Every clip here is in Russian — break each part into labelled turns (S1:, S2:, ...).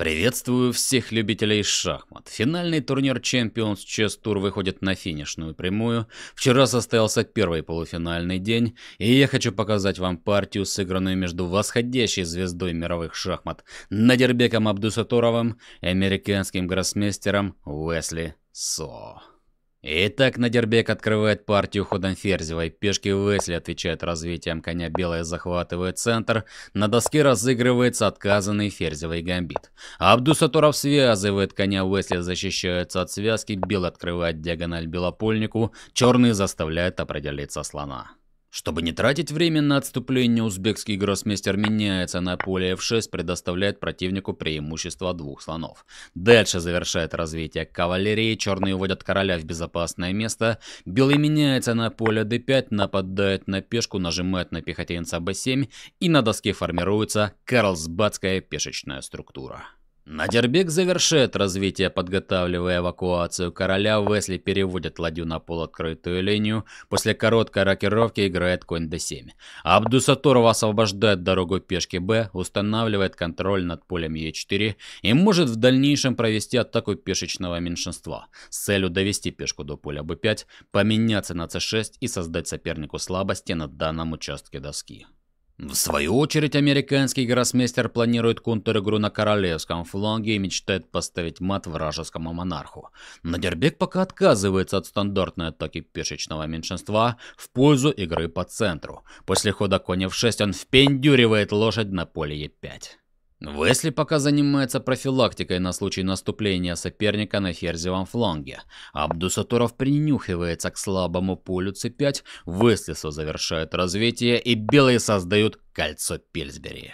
S1: Приветствую всех любителей шахмат. Финальный турнир Champions Chess Tour выходит на финишную прямую. Вчера состоялся первый полуфинальный день, и я хочу показать вам партию, сыгранную между восходящей звездой мировых шахмат Надербеком Абдусаторовым и американским гроссмейстером Уэсли Со. Итак, Надербек открывает партию ходом Ферзевой. Пешки Весли отвечают развитием коня белая захватывает центр. На доске разыгрывается отказанный Ферзевой гамбит. Абдусатуров связывает коня Уэсли, защищается от связки. Белый открывает диагональ белопольнику. Черный заставляет определиться слона. Чтобы не тратить время на отступление, узбекский гроссмейстер меняется на поле f6, предоставляет противнику преимущество двух слонов. Дальше завершает развитие кавалерии, черные уводят короля в безопасное место, белый меняется на поле d5, нападает на пешку, нажимает на пехотинца b7 и на доске формируется карлсбадская пешечная структура. Надербек завершает развитие, подготавливая эвакуацию короля. Весли переводит ладью на полуоткрытую линию. После короткой рокировки играет конь d7. Абдусатуров освобождает дорогу пешки b, устанавливает контроль над полем e4 и может в дальнейшем провести атаку пешечного меньшинства с целью довести пешку до поля b5, поменяться на c6 и создать сопернику слабости на данном участке доски. В свою очередь, американский гроссмейстер планирует контр-игру на королевском фланге и мечтает поставить мат вражескому монарху. Надербек пока отказывается от стандартной атаки пешечного меньшинства в пользу игры по центру. После хода коня в 6 он впендюривает лошадь на поле Е5. Весли пока занимается профилактикой на случай наступления соперника на ферзевом фланге. Абдусаторов принюхивается к слабому полю c5, Веслису завершает развитие и белые создают кольцо Пельсбери.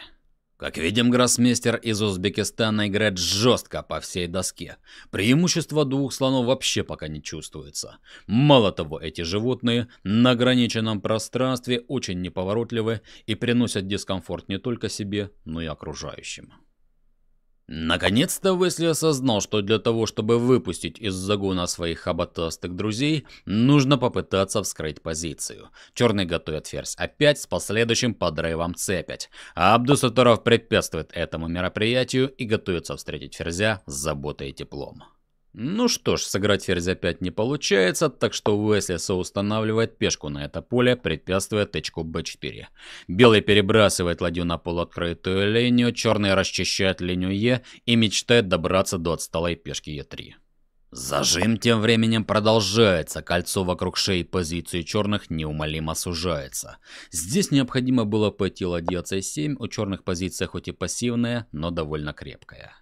S1: Как видим, гроссмейстер из Узбекистана играет жестко по всей доске. Преимущество двух слонов вообще пока не чувствуется. Мало того, эти животные на ограниченном пространстве очень неповоротливы и приносят дискомфорт не только себе, но и окружающим. Наконец-то Весли осознал, что для того, чтобы выпустить из загона своих хоботастых друзей, нужно попытаться вскрыть позицию. Черный готовит ферзь опять с последующим подрывом c5, а Абдусаторов препятствует этому мероприятию и готовится встретить ферзя с заботой и теплом. Ну что ж, сыграть ферзь опять не получается, так что Уэсли соустанавливает пешку на это поле, препятствуя тычку b4. Белый перебрасывает ладью на полуоткрытую линию, черный расчищает линию e и мечтает добраться до отсталой пешки e 3 Зажим тем временем продолжается, кольцо вокруг шеи позиции черных неумолимо сужается. Здесь необходимо было пойти ладья c7, у черных позиция хоть и пассивная, но довольно крепкая.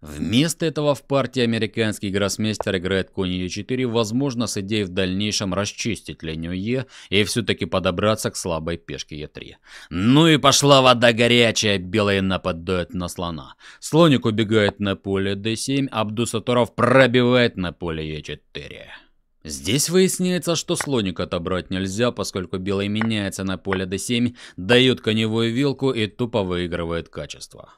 S2: Вместо
S1: этого в партии американский гроссмейстер играет конь Е4, возможно, с идеей в дальнейшем расчистить линию Е и все-таки подобраться к слабой пешке Е3. Ну и пошла вода горячая, белые нападают на слона. Слоник убегает на поле D7, Абдусатуров пробивает на поле Е4. Здесь выясняется, что слоник отобрать нельзя, поскольку белый меняется на поле d7, дает коневую вилку и тупо выигрывает качество.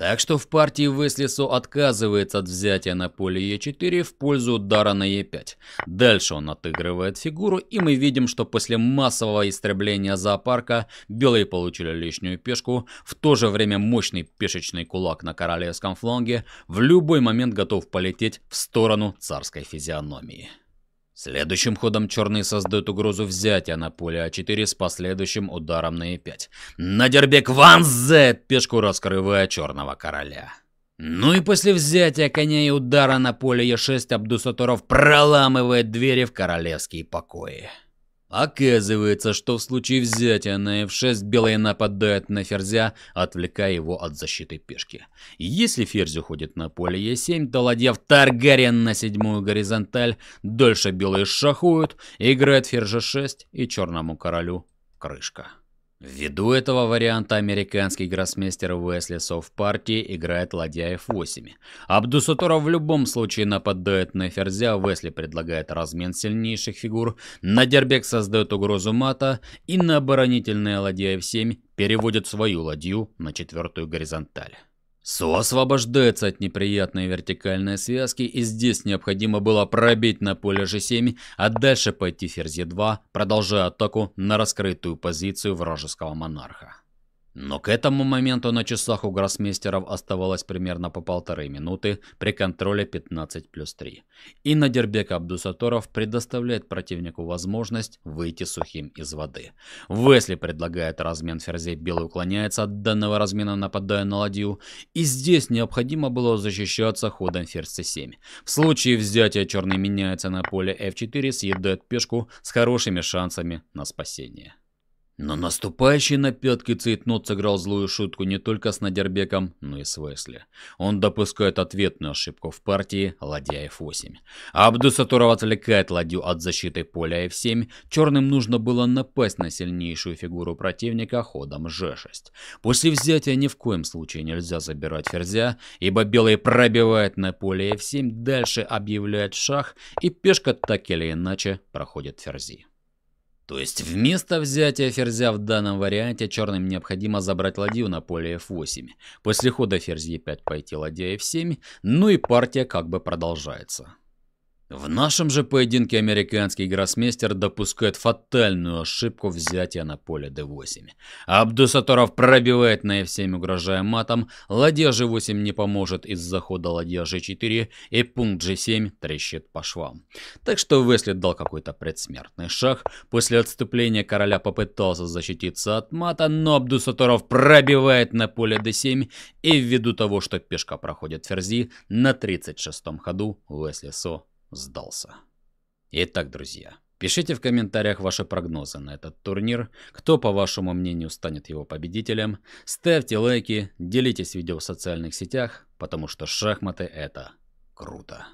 S1: Так что в партии Веслисо отказывается от взятия на поле Е4 в пользу удара на Е5. Дальше он отыгрывает фигуру, и мы видим, что после массового истребления зоопарка белые получили лишнюю пешку, в то же время мощный пешечный кулак на королевском фланге в любой момент готов полететь в сторону царской физиономии. Следующим ходом черные создают угрозу взятия а на поле А4 с последующим ударом на Е5. На Надербек Ванзе пешку раскрывая черного короля. Ну и после взятия коня и удара на поле Е6 абдусаторов проламывает двери в королевские покои. Оказывается, что в случае взятия на f6 белые нападают на ферзя, отвлекая его от защиты пешки. Если ферзь уходит на поле e7, то ладья в Таргариен на седьмую горизонталь, дольше белые шахуют, играет ферзь 6 и черному королю крышка. Ввиду этого варианта американский гроссмейстер Уэсли Софт партии играет ладья f8. Абдусаторов в любом случае нападает на ферзя, Уэсли предлагает размен сильнейших фигур, На дербек создает угрозу мата и на оборонительное ладья f7 переводит свою ладью на четвертую горизонталь. Со освобождается от неприятной вертикальной связки, и здесь необходимо было пробить на поле G7, а дальше пойти ферзь E2, продолжая атаку на раскрытую позицию вражеского монарха. Но к этому моменту на часах у гроссмейстеров оставалось примерно по полторы минуты при контроле 15 плюс 3. И Надербек Абдусаторов предоставляет противнику возможность выйти сухим из воды. Весли предлагает размен ферзей, Белый уклоняется от данного размена, нападая на ладью. И здесь необходимо было защищаться ходом ферзь c7. В случае взятия черный меняется на поле f4, съедает пешку с хорошими шансами на спасение. Но наступающий на пятки Цейтнот сыграл злую шутку не только с Надербеком, но и с Весли. Он допускает ответную ошибку в партии ладья f8. Абдусатуров отвлекает ладью от защиты поля f7. Черным нужно было напасть на сильнейшую фигуру противника ходом g6. После взятия ни в коем случае нельзя забирать ферзя, ибо белый пробивает на поле f7, дальше объявляет шах, и пешка так или иначе проходит ферзи. То есть вместо взятия ферзя в данном варианте черным необходимо забрать ладью на поле f8, после хода ферзь e5 пойти ладья f7, ну и партия как бы продолжается. В нашем же поединке американский гроссмейстер допускает фатальную ошибку взятия на поле d8. Абдусаторов пробивает на f7, угрожая матом, ладья g8 не поможет из-за хода ладья g4 и пункт g7 трещит по швам. Так что Весли дал какой-то предсмертный шаг, после отступления короля попытался защититься от мата, но Абдусаторов пробивает на поле d7 и ввиду того, что пешка проходит ферзи, на 36 ходу Весли Со сдался. Итак, друзья, пишите в комментариях ваши прогнозы на этот турнир, кто, по вашему мнению, станет его победителем, ставьте лайки, делитесь видео в социальных сетях, потому что шахматы это круто.